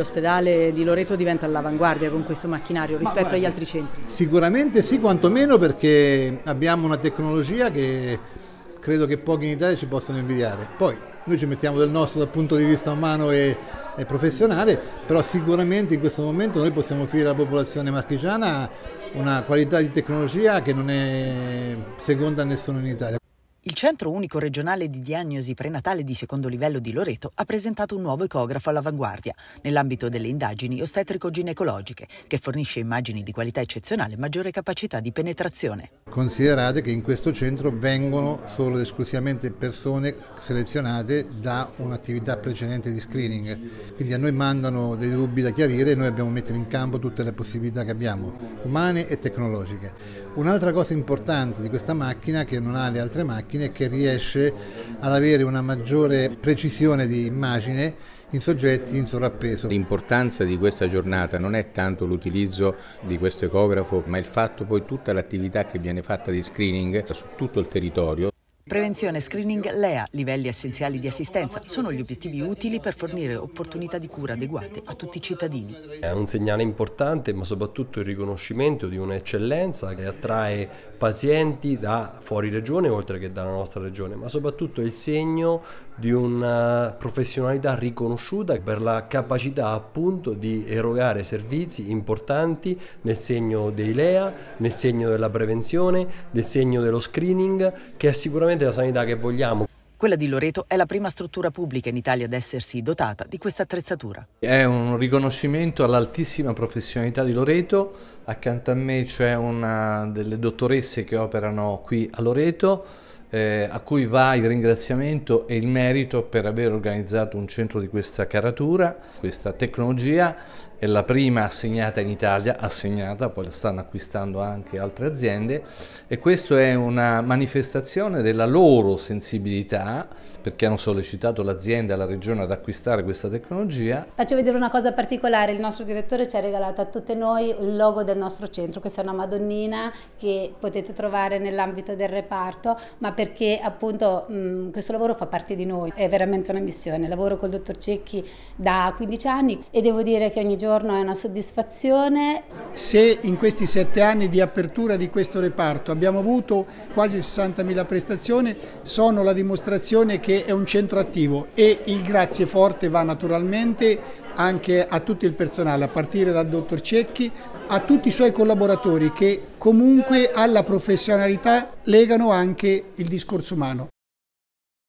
L'ospedale di Loreto diventa all'avanguardia con questo macchinario rispetto guarda, agli altri centri? Sicuramente sì, quantomeno perché abbiamo una tecnologia che credo che pochi in Italia ci possano invidiare. Poi noi ci mettiamo del nostro dal punto di vista umano e, e professionale, però sicuramente in questo momento noi possiamo offrire alla popolazione marchigiana una qualità di tecnologia che non è seconda a nessuno in Italia. Il Centro Unico Regionale di Diagnosi Prenatale di secondo livello di Loreto ha presentato un nuovo ecografo all'avanguardia nell'ambito delle indagini ostetrico-ginecologiche, che fornisce immagini di qualità eccezionale e maggiore capacità di penetrazione. Considerate che in questo centro vengono solo ed esclusivamente persone selezionate da un'attività precedente di screening, quindi a noi mandano dei dubbi da chiarire e noi abbiamo messo in campo tutte le possibilità che abbiamo, umane e tecnologiche. Un'altra cosa importante di questa macchina che non ha le altre macchine è che riesce ad avere una maggiore precisione di immagine in soggetti in sovrappeso. L'importanza di questa giornata non è tanto l'utilizzo di questo ecografo, ma il fatto poi tutta l'attività che viene fatta di screening su tutto il territorio Prevenzione, screening, LEA, livelli essenziali di assistenza, sono gli obiettivi utili per fornire opportunità di cura adeguate a tutti i cittadini. È un segnale importante, ma soprattutto il riconoscimento di un'eccellenza che attrae pazienti da fuori regione, oltre che dalla nostra regione, ma soprattutto il segno di una professionalità riconosciuta per la capacità appunto di erogare servizi importanti nel segno dei LEA, nel segno della prevenzione, nel segno dello screening, che è sicuramente sicuramente la sanità che vogliamo. Quella di Loreto è la prima struttura pubblica in Italia ad essersi dotata di questa attrezzatura. È un riconoscimento all'altissima professionalità di Loreto, accanto a me c'è una delle dottoresse che operano qui a Loreto, eh, a cui va il ringraziamento e il merito per aver organizzato un centro di questa caratura. Questa tecnologia è la prima assegnata in Italia, assegnata, poi la stanno acquistando anche altre aziende e questa è una manifestazione della loro sensibilità perché hanno sollecitato l'azienda e la regione ad acquistare questa tecnologia. Faccio vedere una cosa particolare, il nostro direttore ci ha regalato a tutte noi il logo del nostro centro, questa è una Madonnina che potete trovare nell'ambito del reparto, ma per perché appunto mh, mm, questo lavoro fa parte di noi, è veramente una missione. Lavoro col dottor Cecchi da 15 anni e devo dire che ogni giorno è una soddisfazione. Se in questi sette anni di apertura di questo reparto abbiamo avuto quasi 60.000 prestazioni, sono la dimostrazione che è un centro attivo e il grazie forte va naturalmente anche a tutto il personale, a partire dal dottor Cecchi, a tutti i suoi collaboratori che comunque alla professionalità legano anche il discorso umano.